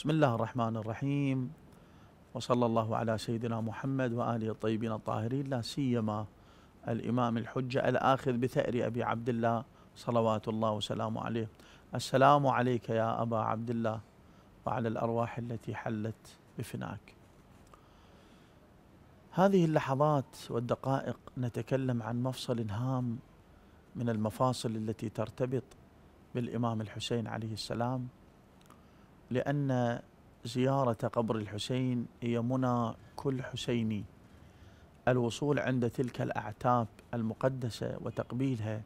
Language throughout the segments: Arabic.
بسم الله الرحمن الرحيم وصلى الله على سيدنا محمد وآله الطيبين الطاهرين لا سيما الإمام الحجة الآخذ بثأر أبي عبد الله صلوات الله وسلامه عليه السلام عليك يا أبا عبد الله وعلى الأرواح التي حلت بفناك هذه اللحظات والدقائق نتكلم عن مفصل هام من المفاصل التي ترتبط بالإمام الحسين عليه السلام لأن زيارة قبر الحسين هي منى كل حسيني الوصول عند تلك الأعتاب المقدسة وتقبيلها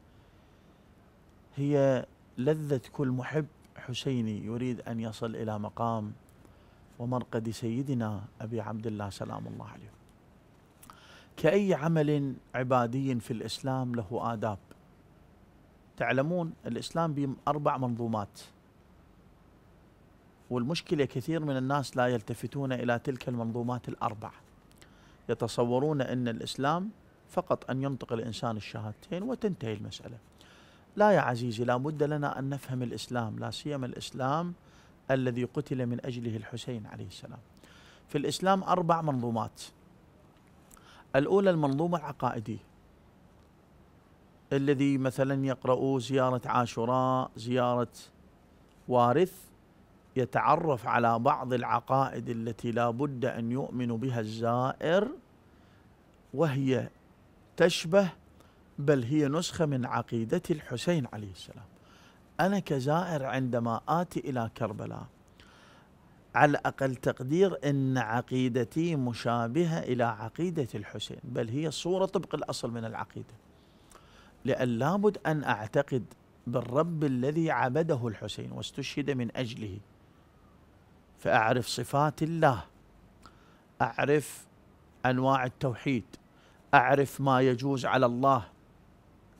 هي لذة كل محب حسيني يريد أن يصل إلى مقام ومرقد سيدنا أبي عبد الله سلام الله عليه كأي عمل عبادي في الإسلام له آداب تعلمون الإسلام بأربع منظومات والمشكلة كثير من الناس لا يلتفتون إلى تلك المنظومات الأربعة يتصورون أن الإسلام فقط أن ينطق الإنسان الشهادتين وتنتهي المسألة لا يا عزيزي لا بد لنا أن نفهم الإسلام لا سيما الإسلام الذي قتل من أجله الحسين عليه السلام في الإسلام أربع منظومات الأولى المنظومة العقائدية الذي مثلا يقرأ زيارة عاشوراء زيارة وارث يتعرف على بعض العقائد التي لا بد أن يؤمن بها الزائر وهي تشبه بل هي نسخة من عقيدة الحسين عليه السلام أنا كزائر عندما آتي إلى كربلاء على أقل تقدير أن عقيدتي مشابهة إلى عقيدة الحسين بل هي صورة طبق الأصل من العقيدة لأن لابد أن أعتقد بالرب الذي عبده الحسين واستشهد من أجله فأعرف صفات الله أعرف أنواع التوحيد أعرف ما يجوز على الله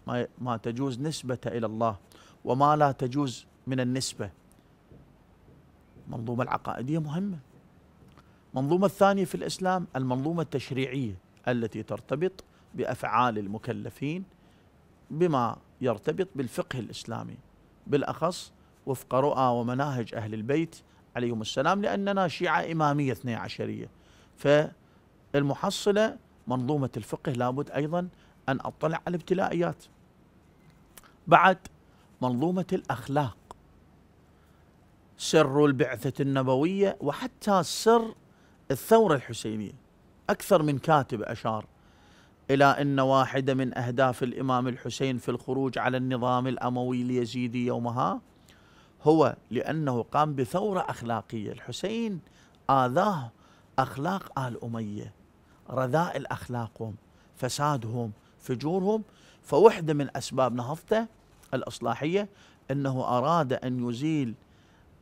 ما, ما تجوز نسبة إلى الله وما لا تجوز من النسبة منظومة العقائدية مهمة منظومة الثانية في الإسلام المنظومة التشريعية التي ترتبط بأفعال المكلفين بما يرتبط بالفقه الإسلامي بالأخص وفق رؤى ومناهج أهل البيت عليهم السلام لأننا شيعة إمامية اثني عشرية فالمحصلة منظومة الفقه لابد أيضا أن أطلع على الابتلائيات بعد منظومة الأخلاق سر البعثة النبوية وحتى سر الثورة الحسينية أكثر من كاتب أشار إلى أن واحدة من أهداف الإمام الحسين في الخروج على النظام الأموي اليزيدي يومها هو لأنه قام بثورة أخلاقية الحسين آذاه أخلاق آل أمية رذائل أخلاقهم فسادهم فجورهم فوحدة من أسباب نهضته الإصلاحية أنه أراد أن يزيل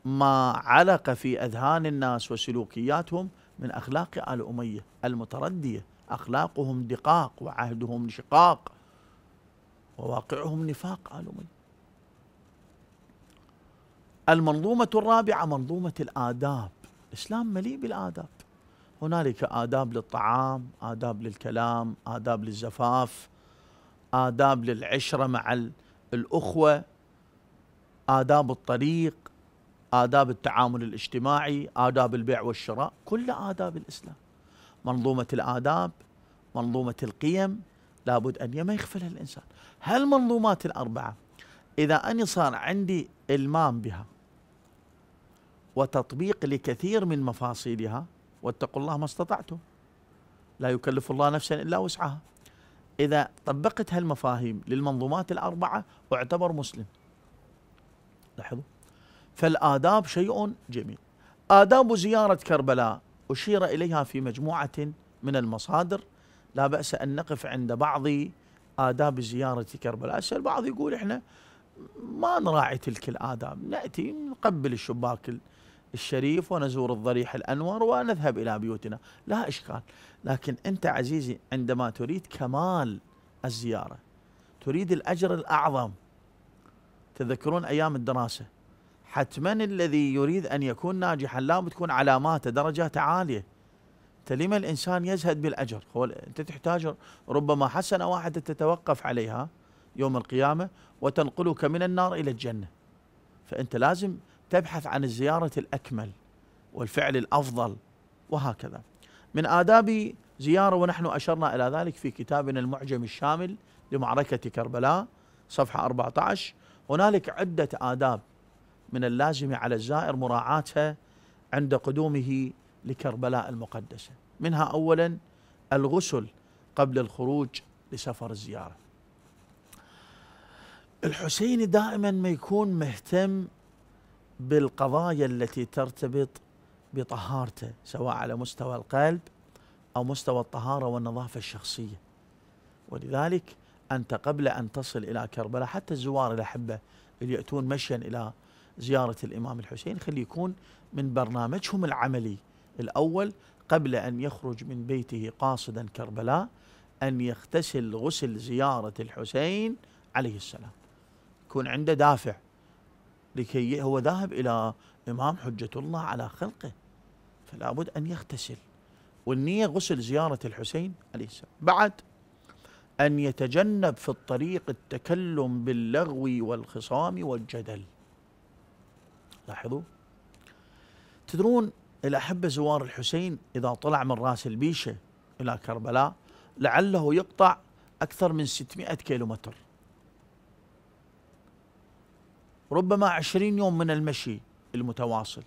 ما علق في أذهان الناس وسلوكياتهم من أخلاق آل أمية المتردية أخلاقهم دقاق وعهدهم شقاق وواقعهم نفاق آل أمية المنظومة الرابعة منظومة الآداب الإسلام مليء بالآداب هنالك آداب للطعام آداب للكلام آداب للزفاف آداب للعشرة مع الأخوة آداب الطريق آداب التعامل الاجتماعي آداب البيع والشراء كل آداب الإسلام منظومة الآداب منظومة القيم لابد أن ما يغفلها الإنسان هالمنظومات الأربعة إذا أني صار عندي إلمام بها وتطبيق لكثير من مفاصيلها واتقوا الله ما استطعتم لا يكلف الله نفسا الا وسعها اذا طبقت هالمفاهيم للمنظومات الاربعه اعتبر مسلم لاحظوا فالآداب شيء جميل آداب زيارة كربلاء أشير إليها في مجموعة من المصادر لا بأس أن نقف عند بعض آداب زيارة كربلاء البعض يقول إحنا ما نراعي تلك الآداب نأتي نقبل الشباك الشريف ونزور الضريح الأنور ونذهب إلى بيوتنا لا إشكال لكن أنت عزيزي عندما تريد كمال الزيارة تريد الأجر الأعظم تذكرون أيام الدراسة حتما الذي يريد أن يكون ناجحا لابد تكون علاماته درجاته عالية تلم الإنسان يزهد بالأجر هو أنت تحتاج ربما حسنة واحدة تتوقف عليها يوم القيامة وتنقلك من النار إلى الجنة فأنت لازم تبحث عن الزيارة الأكمل والفعل الأفضل وهكذا من آداب زيارة ونحن أشرنا إلى ذلك في كتابنا المعجم الشامل لمعركة كربلاء صفحة 14 هنالك عدة آداب من اللازم على الزائر مراعاتها عند قدومه لكربلاء المقدسة منها أولا الغسل قبل الخروج لسفر الزيارة الحسيني دائما ما يكون مهتم بالقضايا التي ترتبط بطهارته سواء على مستوى القلب او مستوى الطهاره والنظافه الشخصيه. ولذلك انت قبل ان تصل الى كربلاء حتى الزوار الاحبه اللي ياتون مشيا الى زياره الامام الحسين خلي يكون من برنامجهم العملي الاول قبل ان يخرج من بيته قاصدا كربلاء ان يغتسل غسل زياره الحسين عليه السلام. يكون عنده دافع لكي هو ذاهب إلى إمام حجة الله على خلقه فلا بد أن يغتسل والنية غسل زيارة الحسين عليه السلام بعد أن يتجنب في الطريق التكلم باللغو والخصام والجدل لاحظوا تدرون الأحبة زوار الحسين إذا طلع من راس البيشة إلى كربلاء لعله يقطع أكثر من 600 كيلومتر ربما عشرين يوم من المشي المتواصل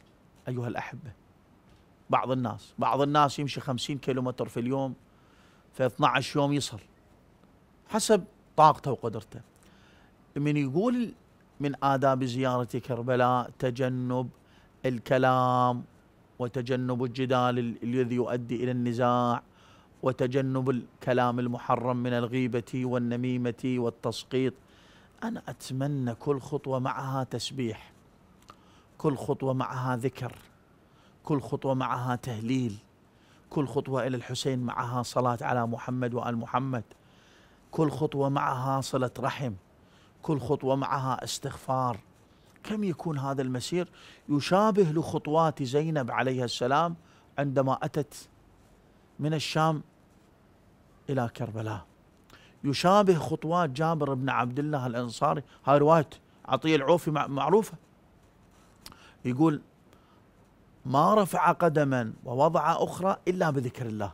أيها الأحبة بعض الناس بعض الناس يمشي خمسين كيلومتر في اليوم في 12 يوم يصل حسب طاقته وقدرته من يقول من آداب زيارة كربلاء تجنب الكلام وتجنب الجدال الذي يؤدي إلى النزاع وتجنب الكلام المحرم من الغيبة والنميمة والتسقيط أنا أتمنى كل خطوة معها تسبيح كل خطوة معها ذكر كل خطوة معها تهليل كل خطوة إلى الحسين معها صلاة على محمد وآل محمد كل خطوة معها صلة رحم كل خطوة معها استغفار كم يكون هذا المسير يشابه لخطوات زينب عليها السلام عندما أتت من الشام إلى كربلاء يشابه خطوات جابر بن عبد الله الأنصاري هاي رواية عطية العوفي معروفة يقول ما رفع قدما ووضع أخرى إلا بذكر الله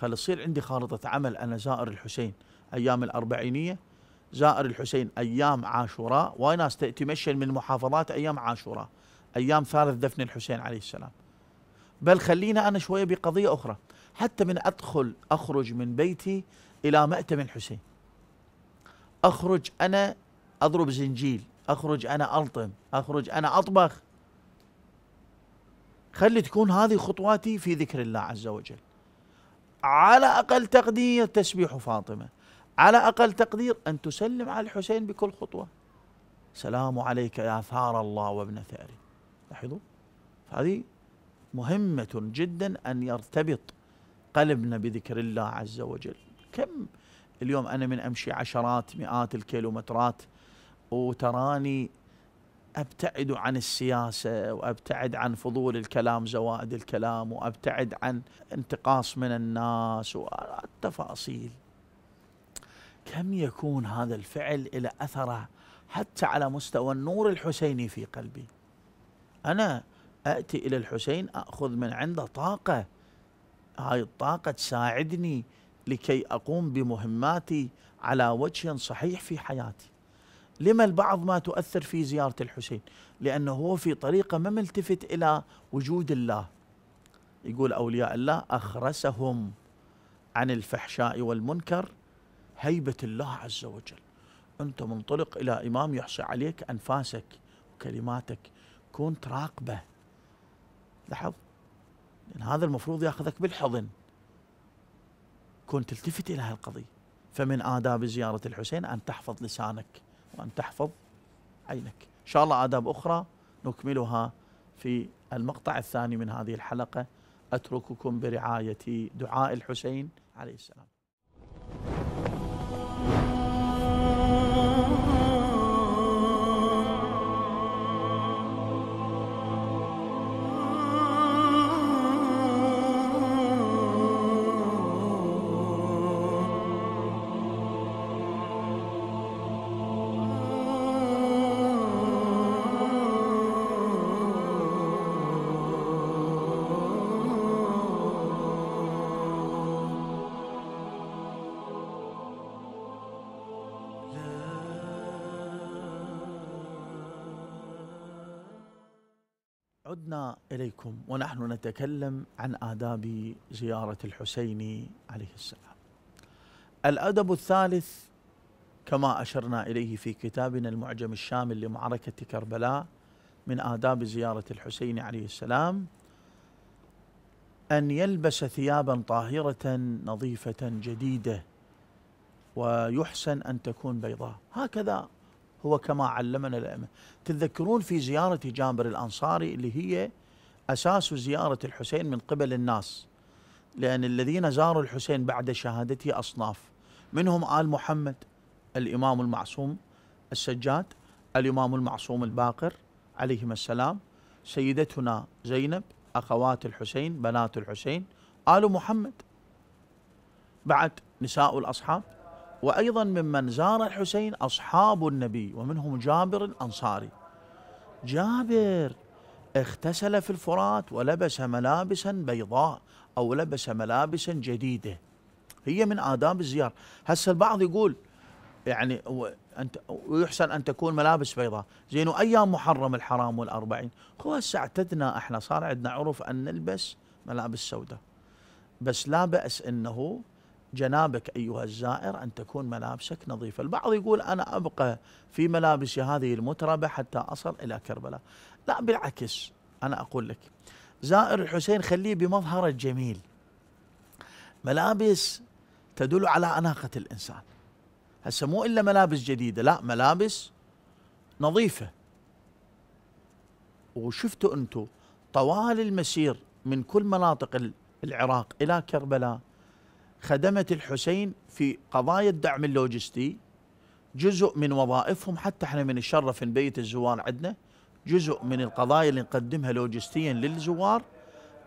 خلي يصير عندي خارطة عمل أنا زائر الحسين أيام الأربعينية زائر الحسين أيام عاشوراء واي ناس تمشي من محافظات أيام عاشوراء أيام ثالث دفن الحسين عليه السلام بل خلينا أنا شوية بقضية أخرى حتى من أدخل أخرج من بيتي إلى مأتم الحسين أخرج أنا أضرب زنجيل أخرج أنا ألطم أخرج أنا أطبخ خلي تكون هذه خطواتي في ذكر الله عز وجل على أقل تقدير تسبيح فاطمة على أقل تقدير أن تسلم على الحسين بكل خطوة سلام عليك يا ثار الله وابن ثأري لاحظوا هذه مهمة جدا أن يرتبط قلبنا بذكر الله عز وجل كم اليوم أنا من أمشي عشرات مئات الكيلومترات وتراني أبتعد عن السياسة وأبتعد عن فضول الكلام زوائد الكلام وأبتعد عن انتقاص من الناس والتفاصيل كم يكون هذا الفعل إلى أثره حتى على مستوى النور الحسيني في قلبي أنا أتي إلى الحسين أخذ من عنده طاقة هاي الطاقة تساعدني لكي أقوم بمهماتي على وجه صحيح في حياتي لما البعض ما تؤثر في زيارة الحسين لأنه هو في طريقة ما ملتفت إلى وجود الله يقول أولياء الله أخرسهم عن الفحشاء والمنكر هيبة الله عز وجل أنت منطلق إلى إمام يحصي عليك أنفاسك وكلماتك كنت راقبة لاحظ هذا المفروض يأخذك بالحضن تكون تلتفت إلى هالقضية فمن آداب زيارة الحسين أن تحفظ لسانك وأن تحفظ عينك إن شاء الله آداب أخرى نكملها في المقطع الثاني من هذه الحلقة أترككم برعاية دعاء الحسين عليه السلام عدنا اليكم ونحن نتكلم عن آداب زيارة الحسين عليه السلام. الأدب الثالث كما أشرنا إليه في كتابنا المعجم الشامل لمعركة كربلاء من آداب زيارة الحسين عليه السلام أن يلبس ثيابا طاهرة نظيفة جديدة ويحسن أن تكون بيضاء هكذا هو كما علمنا الأئمة تتذكرون في زيارة جابر الأنصاري اللي هي أساس زيارة الحسين من قبل الناس لأن الذين زاروا الحسين بعد شهادته أصناف منهم آل محمد الإمام المعصوم السجاد الإمام المعصوم الباقر عليهما السلام سيدتنا زينب أخوات الحسين بنات الحسين آل محمد بعد نساء الأصحاب وأيضا ممن زار الحسين أصحاب النبي ومنهم جابر الأنصاري جابر اغتسل في الفرات ولبس ملابسا بيضاء أو لبس ملابسا جديدة هي من آداب الزيارة هسه البعض يقول يعني أنت ويحسن أن تكون ملابس بيضاء زين وأيام محرم الحرام والأربعين هو هسه اعتدنا احنا صار عندنا عرف أن نلبس ملابس سوداء بس لا بأس أنه جنابك أيها الزائر أن تكون ملابسك نظيفة البعض يقول أنا أبقى في ملابسي هذه المتربة حتى أصل إلى كربلاء لا بالعكس أنا أقول لك زائر الحسين خليه بمظهره الجميل ملابس تدل على أناقة الإنسان هسه مو إلا ملابس جديدة لا ملابس نظيفة وشفتوا أنتم طوال المسير من كل مناطق العراق إلى كربلاء خدمت الحسين في قضايا الدعم اللوجستي جزء من وظائفهم حتى احنا من الشرف بيت الزوار عندنا جزء من القضايا اللي نقدمها لوجستيا للزوار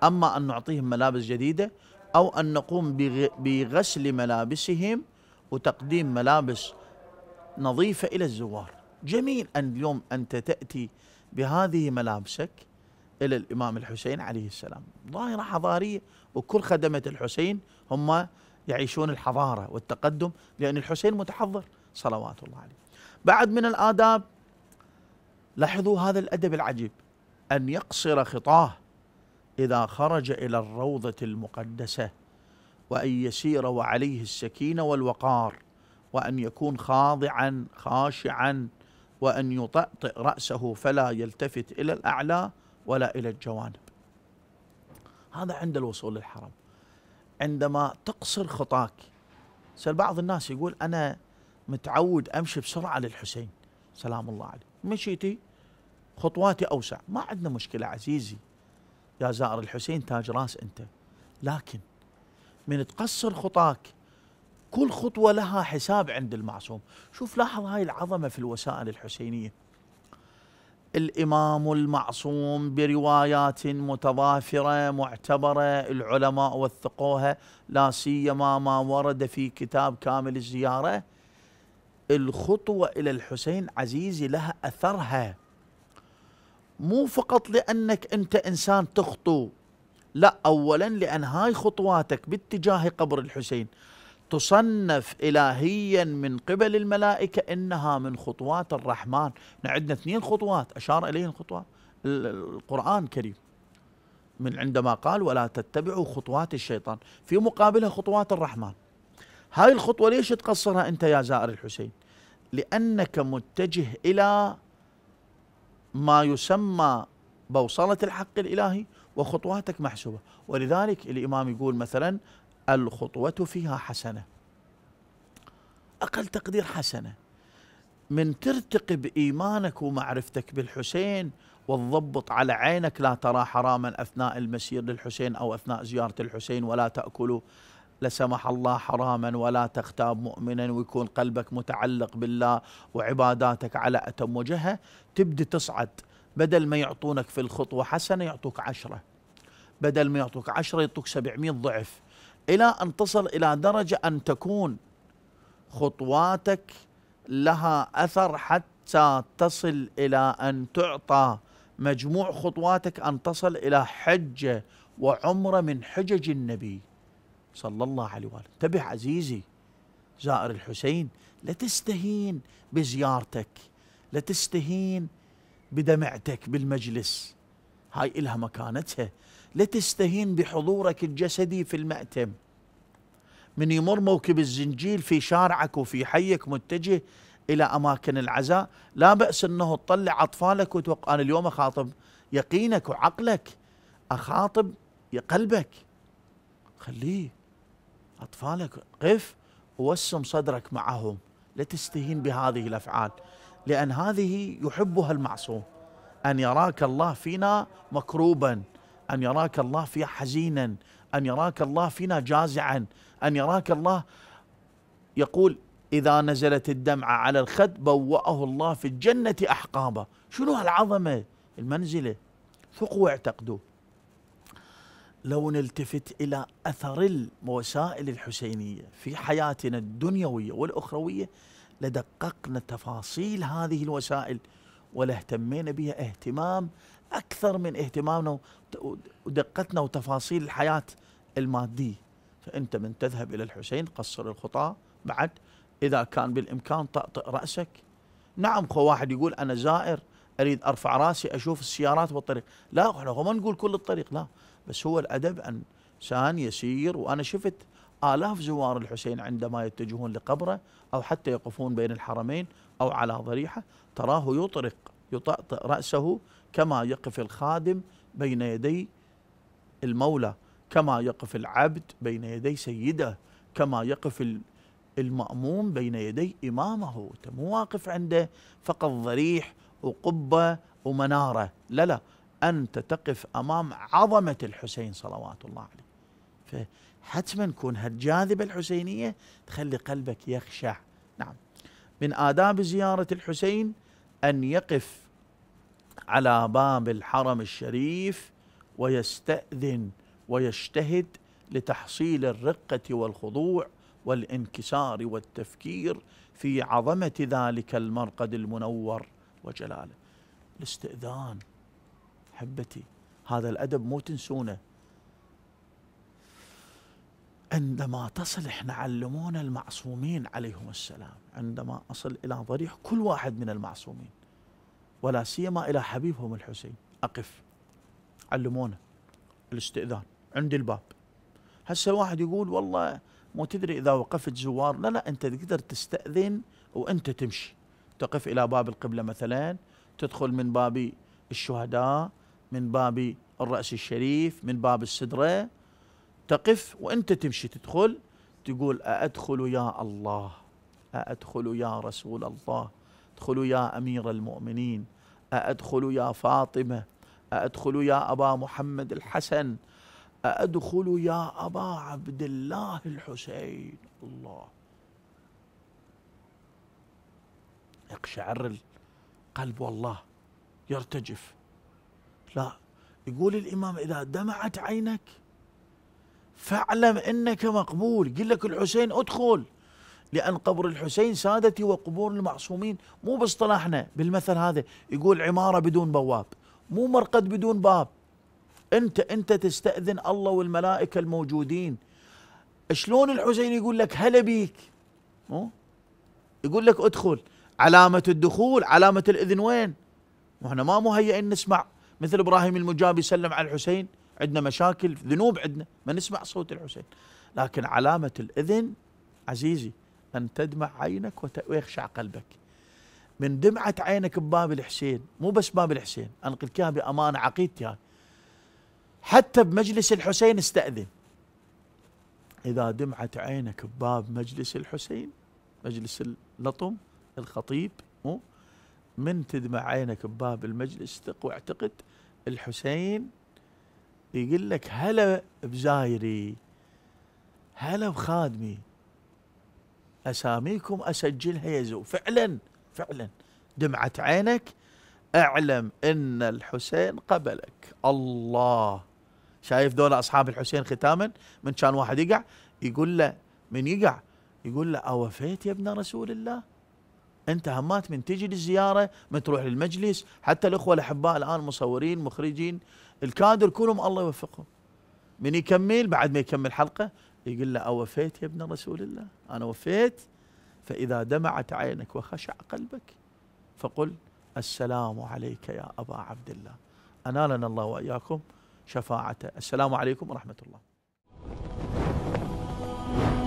اما ان نعطيهم ملابس جديده او ان نقوم بغسل ملابسهم وتقديم ملابس نظيفه الى الزوار. جميل ان اليوم انت تاتي بهذه ملابسك الى الامام الحسين عليه السلام، ظاهره حضاريه وكل خدمه الحسين هم يعيشون الحضارة والتقدم لأن الحسين متحضر صلوات الله عليه بعد من الآداب لاحظوا هذا الأدب العجيب أن يقصر خطاه إذا خرج إلى الروضة المقدسة وأن يسير وعليه السكينة والوقار وأن يكون خاضعا خاشعا وأن يطأطئ رأسه فلا يلتفت إلى الأعلى ولا إلى الجوانب هذا عند الوصول للحرم عندما تقصر خطاك سأل بعض الناس يقول أنا متعود أمشي بسرعة للحسين سلام الله عليه مشيتي خطواتي أوسع ما عندنا مشكلة عزيزي يا زائر الحسين تاج راس أنت لكن من تقصر خطاك كل خطوة لها حساب عند المعصوم شوف لاحظ هاي العظمة في الوسائل الحسينية الامام المعصوم بروايات متضافره معتبره العلماء وثقوها لا سيما ما ورد في كتاب كامل الزياره الخطوه الى الحسين عزيزي لها اثرها مو فقط لانك انت انسان تخطو لا اولا لان هاي خطواتك باتجاه قبر الحسين تصنف إلهيا من قبل الملائكة إنها من خطوات الرحمن عندنا اثنين خطوات أشار إليه الخطوات القرآن الكريم من عندما قال ولا تتبعوا خطوات الشيطان في مقابلها خطوات الرحمن هاي الخطوة ليش تقصرها أنت يا زائر الحسين لأنك متجه إلى ما يسمى بوصلة الحق الإلهي وخطواتك محسوبة ولذلك الإمام يقول مثلا الخطوة فيها حسنة أقل تقدير حسنة من ترتقي بإيمانك ومعرفتك بالحسين وتضبط على عينك لا ترى حراما أثناء المسير للحسين أو أثناء زيارة الحسين ولا تأكل لا سمح الله حراما ولا تغتاب مؤمنا ويكون قلبك متعلق بالله وعباداتك على أتم وجهه تبدي تصعد بدل ما يعطونك في الخطوة حسنة يعطوك عشرة بدل ما يعطوك عشرة يعطوك سبعمية ضعف إلى أن تصل إلى درجة أن تكون خطواتك لها أثر حتى تصل إلى أن تعطى مجموع خطواتك أن تصل إلى حجة وعمرة من حجج النبي صلى الله عليه وآله انتبه عزيزي زائر الحسين لا تستهين بزيارتك لا تستهين بدمعتك بالمجلس هاي إلها مكانتها لا تستهين بحضورك الجسدي في المأتم من يمر موكب الزنجيل في شارعك وفي حيك متجه إلى أماكن العزاء لا بأس أنه تطلع أطفالك وتوقع أنا اليوم أخاطب يقينك وعقلك أخاطب قلبك خليه أطفالك قف ووسم صدرك معهم لا تستهين بهذه الأفعال لأن هذه يحبها المعصوم أن يراك الله فينا مكروبا أن يراك الله فيها حزينا أن يراك الله فينا جازعا أن يراك الله يقول إذا نزلت الدمعة على الخد بوأه الله في الجنة أحقابا شنو هالعظمة المنزلة ثقوا واعتقدوا لو نلتفت إلى أثر الوسائل الحسينية في حياتنا الدنيوية والأخروية لدققنا تفاصيل هذه الوسائل ولاهتمينا بها اهتمام اكثر من اهتمامنا ودقتنا وتفاصيل الحياه الماديه فانت من تذهب الى الحسين قصر الخطاه بعد اذا كان بالامكان طأطئ راسك نعم خو واحد يقول انا زائر اريد ارفع راسي اشوف السيارات بالطريق لا احنا ما نقول كل الطريق لا بس هو الادب ان انسان يسير وانا شفت آلاف زوار الحسين عندما يتجهون لقبره أو حتى يقفون بين الحرمين أو على ضريحة تراه يطرق يطأطئ رأسه كما يقف الخادم بين يدي المولى كما يقف العبد بين يدي سيده كما يقف المأموم بين يدي إمامه أنت مو واقف عنده فقط ضريح وقبة ومنارة لا لا أنت تقف أمام عظمة الحسين صلوات الله عليه فحتما تكون هالجاذبة الحسينية تخلي قلبك يخشع نعم من آداب زيارة الحسين أن يقف على باب الحرم الشريف ويستأذن ويجتهد لتحصيل الرقة والخضوع والانكسار والتفكير في عظمة ذلك المرقد المنور وجلاله الاستئذان حبتي هذا الأدب مو تنسونه عندما تصل احنا علمونا المعصومين عليهم السلام عندما أصل إلى ضريح كل واحد من المعصومين ولا سيما إلى حبيبهم الحسين أقف علمونا الاستئذان عند الباب هسه الواحد يقول والله مو تدري إذا وقفت زوار لا لا أنت تقدر تستأذن وأنت تمشي تقف إلى باب القبلة مثلا تدخل من باب الشهداء من باب الرأس الشريف من باب السدرة تقف وأنت تمشي تدخل تقول أأدخل يا الله أأدخل يا رسول الله أأدخل يا أمير المؤمنين أأدخل يا فاطمة أأدخل يا أبا محمد الحسن أأدخل يا أبا عبد الله الحسين الله يقشعر القلب والله يرتجف لا يقول الإمام إذا دمعت عينك فاعلم انك مقبول قل لك الحسين ادخل لأن قبر الحسين سادتي وقبور المعصومين مو باصطلاحنا بالمثل هذا يقول عمارة بدون بواب مو مرقد بدون باب أنت أنت تستأذن الله والملائكة الموجودين شلون الحسين يقول لك هلا بيك مو يقول لك ادخل علامة الدخول علامة الإذن وين واحنا ما مهيئين نسمع مثل إبراهيم المجاب يسلم على الحسين عندنا مشاكل ذنوب عندنا ما نسمع صوت الحسين لكن علامة الإذن عزيزي أن تدمع عينك ويخشع قلبك من دمعة عينك بباب الحسين مو بس باب الحسين أنا قلت لها بأمانة عقيدتي هاي حتى بمجلس الحسين استأذن إذا دمعة عينك بباب مجلس الحسين مجلس اللطم الخطيب مو من تدمع عينك بباب المجلس ثق واعتقد الحسين يقول لك هلا بزايري هلا بخادمي اساميكم اسجلها يزو فعلا فعلا دمعه عينك اعلم ان الحسين قبلك الله شايف دول اصحاب الحسين ختاما من كان واحد يقع يقول له من يقع يقول له اوفيت يا ابن رسول الله انت همات من تجي للزياره من تروح للمجلس حتى الاخوه الاحباء الان مصورين مخرجين الكادر كلهم الله يوفقهم من يكمل بعد ما يكمل حلقه يقول له أوفيت يا ابن رسول الله أنا وفيت فإذا دمعت عينك وخشع قلبك فقل السلام عليك يا أبا عبد الله أنالنا الله وإياكم شفاعته السلام عليكم ورحمة الله